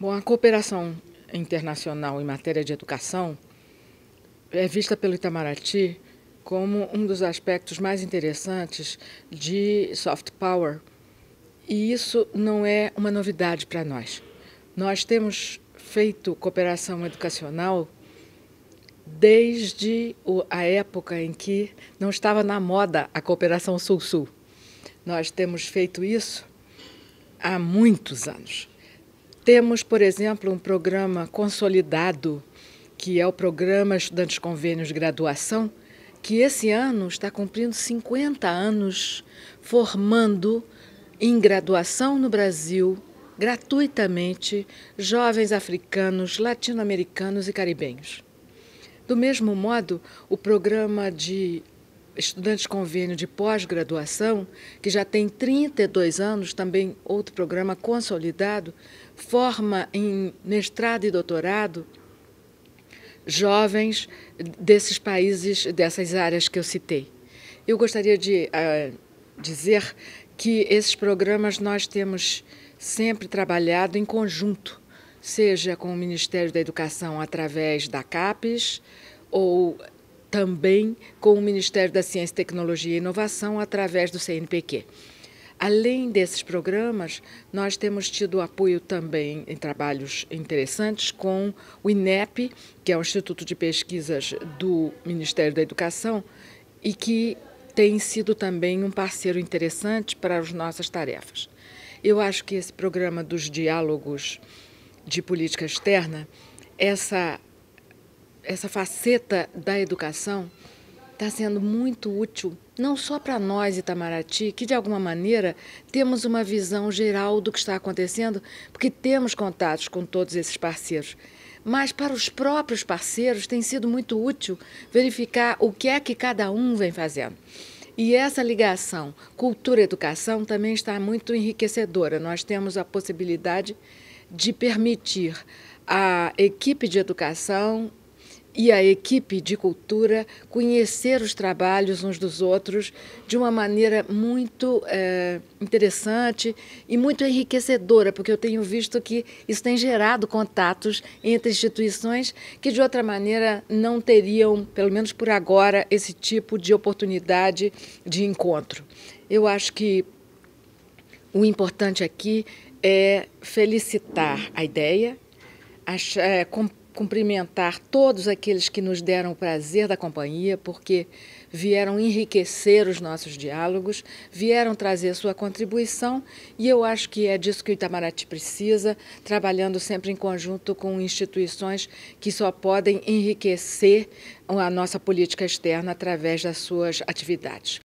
Bom, a cooperação internacional em matéria de educação é vista pelo Itamaraty como um dos aspectos mais interessantes de soft power. E isso não é uma novidade para nós. Nós temos feito cooperação educacional desde a época em que não estava na moda a cooperação Sul-Sul. Nós temos feito isso há muitos anos. Temos, por exemplo, um programa consolidado, que é o Programa Estudantes Convênios de Graduação, que esse ano está cumprindo 50 anos formando em graduação no Brasil, gratuitamente, jovens africanos, latino-americanos e caribenhos. Do mesmo modo, o programa de estudantes convênio de pós-graduação, que já tem 32 anos, também outro programa consolidado, forma em mestrado e doutorado jovens desses países, dessas áreas que eu citei. Eu gostaria de uh, dizer que esses programas nós temos sempre trabalhado em conjunto, seja com o Ministério da Educação através da CAPES ou também com o Ministério da Ciência, Tecnologia e Inovação através do CNPq. Além desses programas, nós temos tido apoio também em trabalhos interessantes com o INEP, que é o Instituto de Pesquisas do Ministério da Educação, e que tem sido também um parceiro interessante para as nossas tarefas. Eu acho que esse programa dos diálogos de política externa, essa essa faceta da educação está sendo muito útil, não só para nós Itamaraty, que de alguma maneira temos uma visão geral do que está acontecendo, porque temos contatos com todos esses parceiros, mas para os próprios parceiros tem sido muito útil verificar o que é que cada um vem fazendo. E essa ligação cultura-educação também está muito enriquecedora. Nós temos a possibilidade de permitir à equipe de educação e a equipe de cultura conhecer os trabalhos uns dos outros de uma maneira muito é, interessante e muito enriquecedora, porque eu tenho visto que isso tem gerado contatos entre instituições que de outra maneira não teriam, pelo menos por agora, esse tipo de oportunidade de encontro. Eu acho que o importante aqui é felicitar a ideia, achar, é, cumprimentar todos aqueles que nos deram o prazer da companhia, porque vieram enriquecer os nossos diálogos, vieram trazer sua contribuição e eu acho que é disso que o Itamaraty precisa, trabalhando sempre em conjunto com instituições que só podem enriquecer a nossa política externa através das suas atividades.